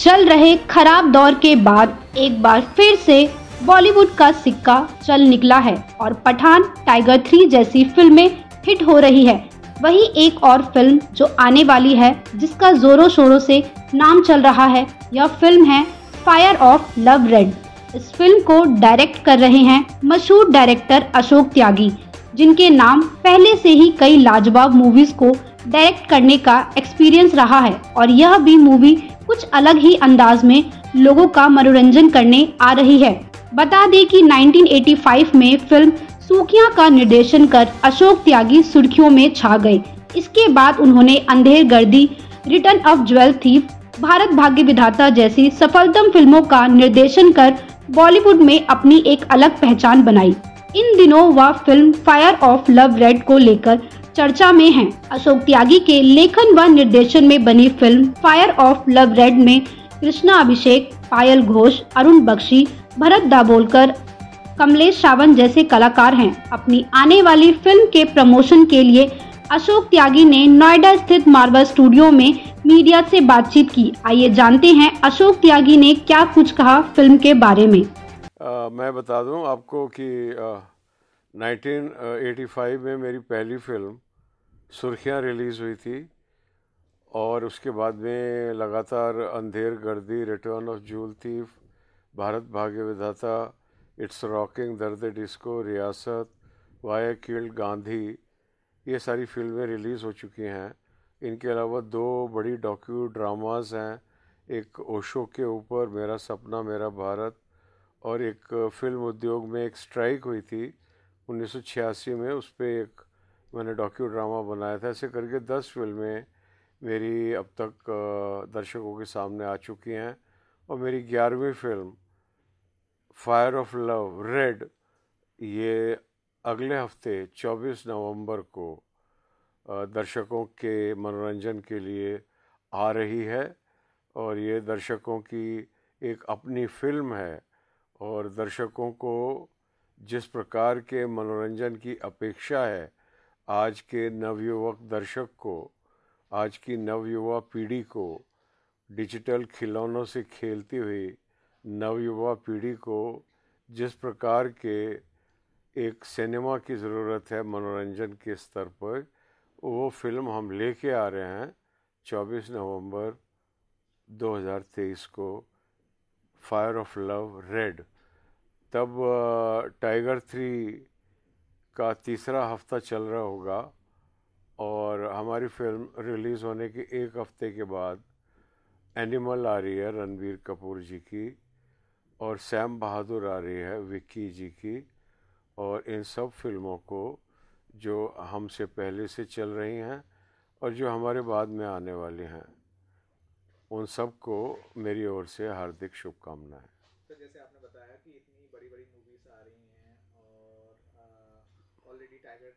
चल रहे खराब दौर के बाद एक बार फिर से बॉलीवुड का सिक्का चल निकला है और पठान टाइगर थ्री जैसी फिल्में हिट हो रही है वही एक और फिल्म जो आने वाली है जिसका जोरों शोरों से नाम चल रहा है यह फिल्म है फायर ऑफ लव रेड इस फिल्म को डायरेक्ट कर रहे हैं मशहूर डायरेक्टर अशोक त्यागी जिनके नाम पहले से ही कई लाजवाब मूवीज को डायरेक्ट करने का एक्सपीरियंस रहा है और यह भी मूवी कुछ अलग ही अंदाज में लोगों का मनोरंजन करने आ रही है बता दें कि 1985 में फिल्म सूखिया का निर्देशन कर अशोक त्यागी सुर्खियों में छा गए इसके बाद उन्होंने अंधेर गर्दी रिटर्न ऑफ ज्वेल थी भारत भाग्य विधाता जैसी सफलतम फिल्मों का निर्देशन कर बॉलीवुड में अपनी एक अलग पहचान बनाई इन दिनों वह film Fire of Love Red को लेकर चर्चा में हैं। अशोक त्यागी के लेखन व निर्देशन में बनी film Fire of Love Red में कृष्णा अभिषेक पायल घोष अरुण बख्शी भरत दाबोलकर कमलेश सावंत जैसे कलाकार हैं अपनी आने वाली फिल्म के प्रमोशन के लिए अशोक त्यागी ने नोएडा स्थित मार्बल स्टूडियो में मीडिया से बातचीत की आइए जानते हैं अशोक त्यागी ने क्या कुछ कहा फिल्म के बारे में आ, मैं बता दूं आपको कि आ, 1985 में मेरी पहली फिल्म सुर्खियाँ रिलीज़ हुई थी और उसके बाद में लगातार Andher Gardi return of jewel thief Bharat Bhagya Vidhata it's rocking Dard disco Riyasat via kill Gandhi ये सारी फिल्में रिलीज़ हो चुकी हैं इनके अलावा दो बड़ी डॉक्यू ड्रामाज हैं एक ओशो के ऊपर मेरा सपना मेरा भारत और एक फ़िल्म उद्योग में एक स्ट्राइक हुई थी 1986 में उस पर एक मैंने डॉक्यू ड्रामा बनाया था ऐसे करके दस फिल्में मेरी अब तक दर्शकों के सामने आ चुकी हैं और मेरी ग्यारहवीं film Fire of Love Red ये अगले हफ्ते 24 नवंबर को दर्शकों के मनोरंजन के लिए आ रही है और ये दर्शकों की एक अपनी फिल्म है और दर्शकों को जिस प्रकार के मनोरंजन की अपेक्षा है आज के नवयुवक दर्शक को आज की नवयुवा पीढ़ी को डिजिटल खिलौनों से खेलती हुई नवयुवा पीढ़ी को जिस प्रकार के एक सिनेमा की ज़रूरत है मनोरंजन के स्तर पर वो फिल्म हम लेके आ रहे हैं 24 नवंबर 2023 को फायर ऑफ लव रेड तब टाइगर थ्री का तीसरा हफ्ता चल रहा होगा और हमारी फिल्म रिलीज़ होने के एक हफ्ते के बाद एनिमल आ रही है रणबीर कपूर जी की और सैम बहादुर आ रही है विक्की जी की और इन सब फिल्मों को जो हमसे पहले से चल रही हैं और जो हमारे बाद में आने वाली हैं उन सब को मेरी ओर से हार्दिक शुभकामनाएं तो जैसे आपने बताया कि इतनी बड़ी बड़ी ऑलरेडी टाइगर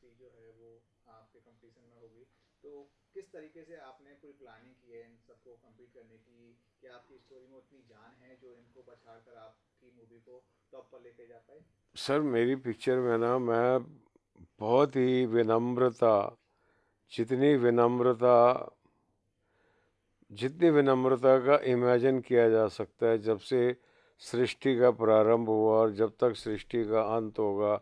थ्री जो है वो आपके कंपटीशन में होगी तो किस तरीके से आपने कोई प्लानिंग की है इन सबको कंप्लीट करने की क्या आपकी स्टोरी में उतनी जान है जो इनको पछाड़ कर आपकी मूवी को टॉप पर लेके जा पाए सर मेरी पिक्चर में ना मैं बहुत ही विनम्रता जितनी विनम्रता जितनी विनम्रता का इमेजिन किया जा सकता है जब से सृष्टि का प्रारंभ हुआ और जब तक सृष्टि का अंत होगा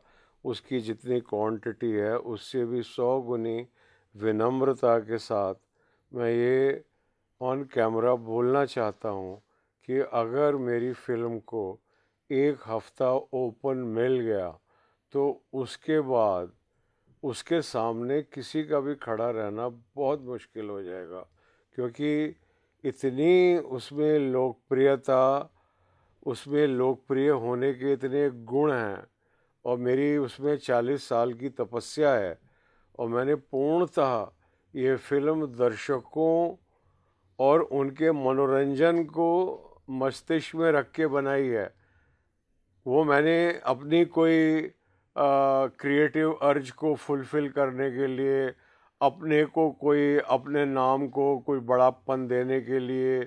उसकी जितनी क्वांटिटी है उससे भी सौ गुनी विनम्रता के साथ मैं ये ऑन कैमरा बोलना चाहता हूँ कि अगर मेरी फिल्म को एक हफ्ता ओपन मिल गया तो उसके बाद उसके सामने किसी का भी खड़ा रहना बहुत मुश्किल हो जाएगा क्योंकि इतनी उसमें लोकप्रियता उसमें लोकप्रिय होने के इतने गुण हैं और मेरी उसमें चालीस साल की तपस्या है और मैंने पूर्णतः ये फिल्म दर्शकों और उनके मनोरंजन को मस्तिष्क में रख के बनाई है वो मैंने अपनी कोई क्रिएटिव अर्ज को फुलफ़िल करने के लिए अपने को कोई अपने नाम को कोई बड़ापन देने के लिए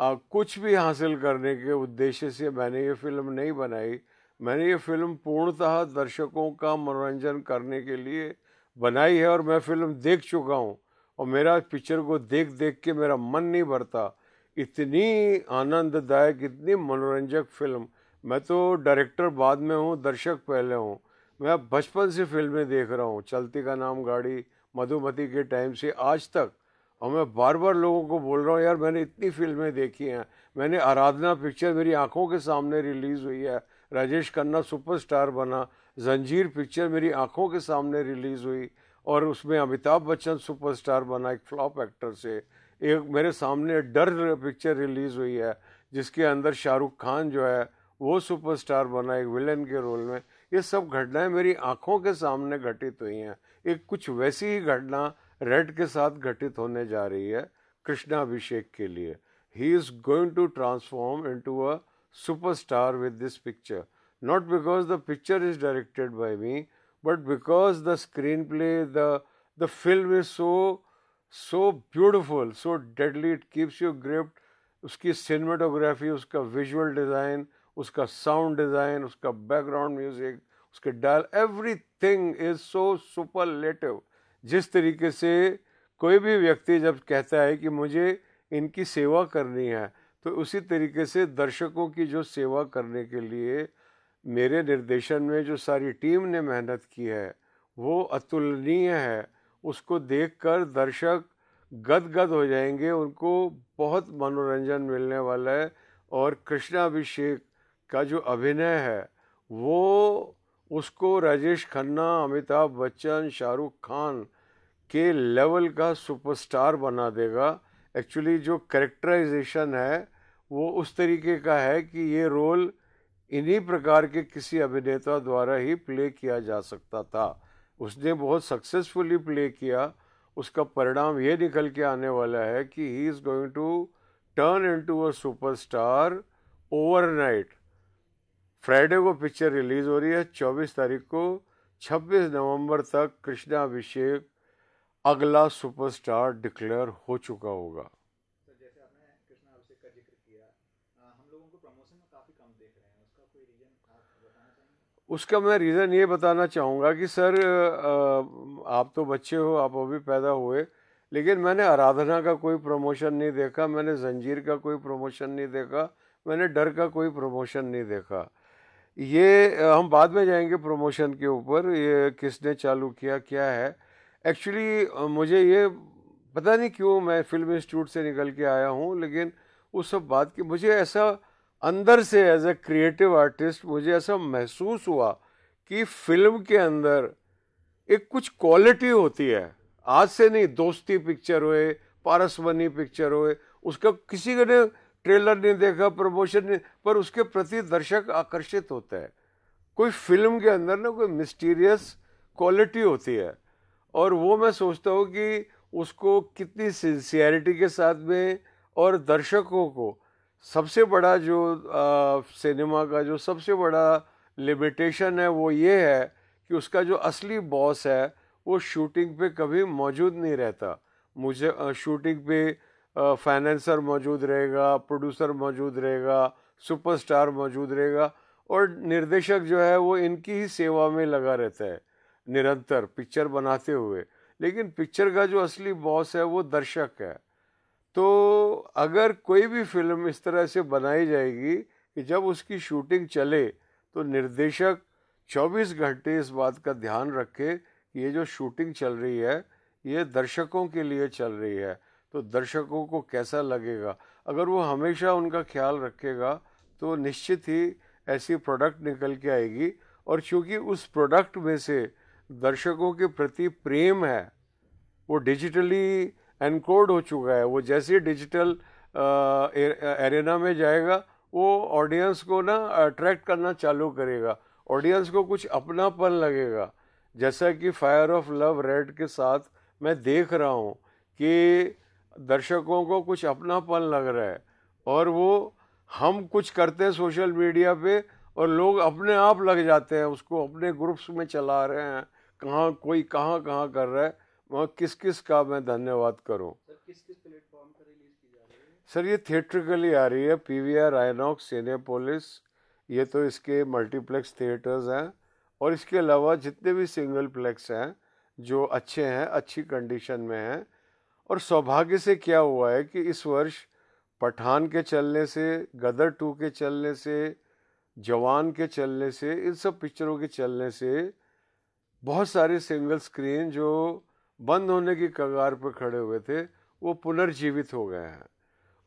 आ, कुछ भी हासिल करने के उद्देश्य से मैंने ये फ़िल्म नहीं बनाई मैंने ये फिल्म पूर्णतः दर्शकों का मनोरंजन करने के लिए बनाई है और मैं फिल्म देख चुका हूँ और मेरा पिक्चर को देख देख के मेरा मन नहीं भरता इतनी आनंददायक इतनी मनोरंजक फिल्म मैं तो डायरेक्टर बाद में हूँ दर्शक पहले हूँ मैं बचपन से फिल्में देख रहा हूँ चलती का नाम गाड़ी मधुमती के टाइम से आज तक और मैं बार बार लोगों को बोल रहा हूँ यार मैंने इतनी फिल्में देखी हैं मैंने आराधना पिक्चर मेरी आंखों के सामने रिलीज़ हुई है राजेश खन्ना सुपरस्टार बना जंजीर पिक्चर मेरी आंखों के सामने रिलीज़ हुई और उसमें अमिताभ बच्चन सुपरस्टार बना एक फ्लॉप एक्टर से एक मेरे सामने डर पिक्चर रिलीज़ हुई है जिसके अंदर शाहरुख खान जो है वो सुपरस्टार बना एक विलेन के रोल में ये सब घटनाएं मेरी आंखों के सामने घटित हुई हैं एक कुछ वैसी ही घटना रेड के साथ घटित होने जा रही है कृष्णा अभिषेक के लिए he is going to transform into a superstar with this picture. Not because the picture is directed by me, but because the screenplay, the the film is so so beautiful, so deadly, it keeps you gripped. उसकी cinematography उसका visual design उसका sound design उसका background music उसके डायल एवरी थिंग is so superlative जिस तरीके से कोई भी व्यक्ति जब कहता है कि मुझे इनकी सेवा करनी है तो उसी तरीके से दर्शकों की जो सेवा करने के लिए मेरे निर्देशन में जो सारी टीम ने मेहनत की है वो अतुलनीय है उसको देखकर दर्शक गदगद हो जाएंगे उनको बहुत मनोरंजन मिलने वाला है और कृष्णाभिषेक का जो अभिनय है वो उसको राजेश खन्ना अमिताभ बच्चन शाहरुख खान के लेवल का सुपरस्टार बना देगा एक्चुअली जो करेक्टराइजेशन है वो उस तरीके का है कि ये रोल इन्हीं प्रकार के किसी अभिनेता द्वारा ही प्ले किया जा सकता था उसने बहुत सक्सेसफुली प्ले किया उसका परिणाम ये निकल के आने वाला है कि he is going to turn in to a over overnight Friday को पिक्चर रिलीज़ हो रही है चौबीस तारीख को छब्बीस नवंबर तक कृष्णा अभिषेक अगला सुपरस्टार डिक्लेयर हो चुका होगा उसका मैं रीज़न ये बताना चाहूँगा कि सर आप तो बच्चे हो आप अभी पैदा हुए लेकिन मैंने आराधना का कोई प्रमोशन नहीं देखा मैंने जंजीर का कोई प्रमोशन नहीं देखा मैंने डर का कोई प्रमोशन नहीं देखा ये हम बाद में जाएंगे प्रमोशन के ऊपर ये किसने चालू किया क्या है एक्चुअली मुझे ये पता नहीं क्यों मैं फिल्म इंस्टीट्यूट से निकल के आया हूँ लेकिन उस सब बात की मुझे ऐसा अंदर से एज ए क्रिएटिव आर्टिस्ट मुझे ऐसा महसूस हुआ कि फिल्म के अंदर एक कुछ क्वालिटी होती है आज से नहीं दोस्ती पिक्चर होए पारसमनी पिक्चर होए उसका किसी ने ट्रेलर नहीं देखा प्रमोशन नहीं पर उसके प्रति दर्शक आकर्षित होता है कोई फिल्म के अंदर ना कोई मिस्टीरियस क्वालिटी होती है और वो मैं सोचता हूँ कि उसको कितनी सिंसियरिटी के साथ में और दर्शकों को सबसे बड़ा जो आ, सिनेमा का जो सबसे बड़ा लिमिटेशन है वो ये है कि उसका जो असली बॉस है वो शूटिंग पे कभी मौजूद नहीं रहता मुझे शूटिंग पे फाइनेंसर मौजूद रहेगा प्रोड्यूसर मौजूद रहेगा सुपरस्टार मौजूद रहेगा और निर्देशक जो है वो इनकी ही सेवा में लगा रहता है निरंतर पिक्चर बनाते हुए लेकिन पिक्चर का जो असली बॉस है वो दर्शक है तो अगर कोई भी फिल्म इस तरह से बनाई जाएगी कि जब उसकी शूटिंग चले तो निर्देशक 24 घंटे इस बात का ध्यान रखे कि ये जो शूटिंग चल रही है ये दर्शकों के लिए चल रही है तो दर्शकों को कैसा लगेगा अगर वो हमेशा उनका ख्याल रखेगा तो निश्चित ही ऐसी प्रोडक्ट निकल के आएगी और चूँकि उस प्रोडक्ट में से दर्शकों के प्रति प्रेम है वो डिजिटली एनकोड हो चुका है वो जैसे डिजिटल एरिया में जाएगा वो ऑडियंस को ना अट्रैक्ट करना चालू करेगा ऑडियंस को कुछ अपनापन लगेगा जैसा कि फायर ऑफ लव रेड के साथ मैं देख रहा हूँ कि दर्शकों को कुछ अपनापन लग रहा है और वो हम कुछ करते हैं सोशल मीडिया पे और लोग अपने आप लग जाते हैं उसको अपने ग्रुप्स में चला रहे हैं कहाँ कोई कहाँ कहाँ कर रहा है वहाँ किस किस का मैं धन्यवाद करूँ सर ये थिएट्रिकली आ रही है पी वी पीवीआर आइनॉक्स पोलिस ये तो इसके मल्टीप्लेक्स थिएटर्स हैं और इसके अलावा जितने भी सिंगल प्लेक्स हैं जो अच्छे हैं अच्छी कंडीशन में हैं और सौभाग्य से क्या हुआ है कि इस वर्ष पठान के चलने से गदर टू के चलने से जवान के चलने से इन सब पिक्चरों के चलने से बहुत सारे सिंगल स्क्रीन जो बंद होने की कगार पर खड़े हुए थे वो पुनर्जीवित हो गए हैं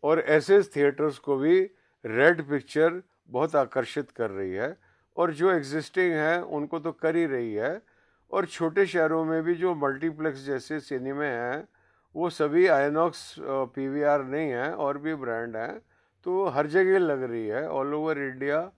और ऐसे थिएटर्स को भी रेड पिक्चर बहुत आकर्षित कर रही है और जो एग्जिस्टिंग है उनको तो कर ही रही है और छोटे शहरों में भी जो मल्टीप्लेक्स जैसे सिनेमे हैं वो सभी आयनॉक्स पीवीआर नहीं हैं और भी ब्रांड हैं तो हर जगह लग रही है ऑल ओवर इंडिया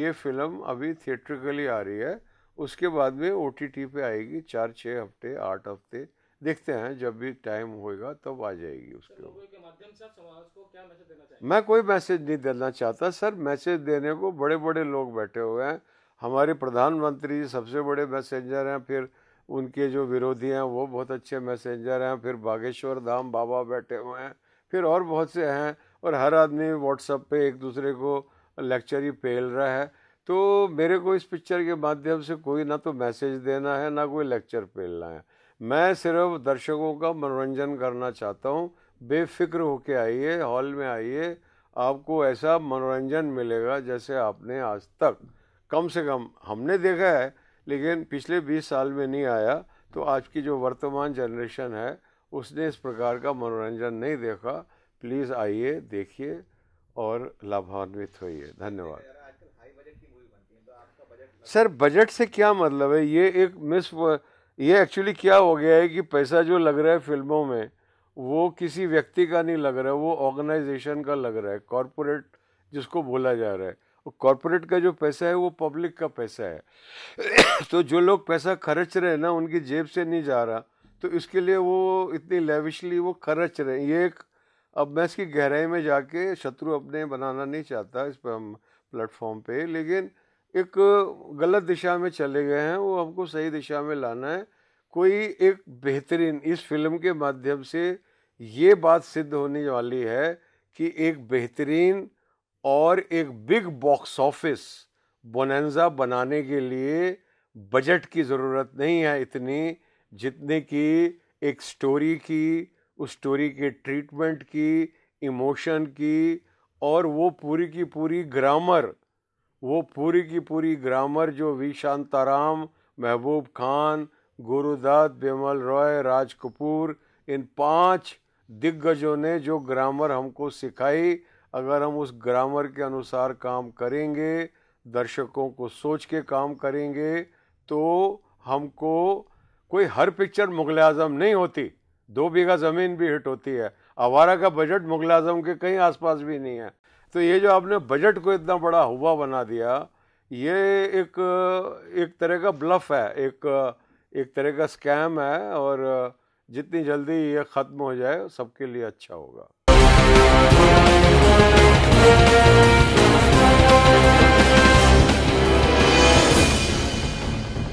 ये फिल्म अभी थिएट्रिकली आ रही है उसके बाद में ओ पे आएगी चार छः हफ्ते आठ हफ्ते देखते हैं जब भी टाइम होगा तब आ जाएगी उसके ऊपर मैं कोई मैसेज नहीं देना चाहता सर मैसेज देने को बड़े बड़े लोग बैठे हुए हैं हमारे प्रधानमंत्री सबसे बड़े मैसेंजर हैं फिर उनके जो विरोधी हैं वो बहुत अच्छे मैसेंजर हैं फिर बागेश्वर धाम बाबा बैठे हुए हैं फिर और बहुत से हैं और हर आदमी व्हाट्सअप पे एक दूसरे को लेक्चर ही फेल रहा है तो मेरे को इस पिक्चर के माध्यम से कोई ना तो मैसेज देना है ना कोई लेक्चर फेलना है मैं सिर्फ दर्शकों का मनोरंजन करना चाहता हूँ बेफिक्र होके आइए हॉल में आइए आपको ऐसा मनोरंजन मिलेगा जैसे आपने आज तक कम से कम हमने देखा है लेकिन पिछले 20 साल में नहीं आया तो आज की जो वर्तमान जनरेशन है उसने इस प्रकार का मनोरंजन नहीं देखा प्लीज़ आइए देखिए और लाभान्वित होइए धन्यवाद तो सर बजट से क्या मतलब है ये एक मिस ये एक्चुअली क्या हो गया है कि पैसा जो लग रहा है फिल्मों में वो किसी व्यक्ति का नहीं लग रहा है वो ऑर्गेनाइजेशन का लग रहा है कॉरपोरेट जिसको बोला जा रहा है और कॉरपोरेट का जो पैसा है वो पब्लिक का पैसा है तो जो लोग पैसा खर्च रहे हैं ना उनकी जेब से नहीं जा रहा तो इसके लिए वो इतनी लेविशली वो खर्च रहे हैं ये एक अब मैं इसकी गहराई में जाके शत्रु अपने बनाना नहीं चाहता इस पर हम प्लेटफॉर्म पे लेकिन एक गलत दिशा में चले गए हैं वो हमको सही दिशा में लाना है कोई एक बेहतरीन इस फिल्म के माध्यम से ये बात सिद्ध होने वाली है कि एक बेहतरीन और एक बिग बॉक्स ऑफिस बोनेंजा बनाने के लिए बजट की ज़रूरत नहीं है इतनी जितने की एक स्टोरी की उस स्टोरी के ट्रीटमेंट की इमोशन की और वो पूरी की पूरी ग्रामर वो पूरी की पूरी ग्रामर जो वी शांताराम महबूब खान गुरुदत्त बिमल रॉय राज कपूर इन पांच दिग्गजों ने जो ग्रामर हमको सिखाई अगर हम उस ग्रामर के अनुसार काम करेंगे दर्शकों को सोच के काम करेंगे तो हमको कोई हर पिक्चर मुगल आजम नहीं होती दो बीघा ज़मीन भी हिट होती है आवारा का बजट मुगल आजम के कहीं आसपास भी नहीं है तो ये जो आपने बजट को इतना बड़ा हुआ बना दिया ये एक एक तरह का ब्लफ है एक एक तरह का स्कैम है और जितनी जल्दी ये ख़त्म हो जाए सबके लिए अच्छा होगा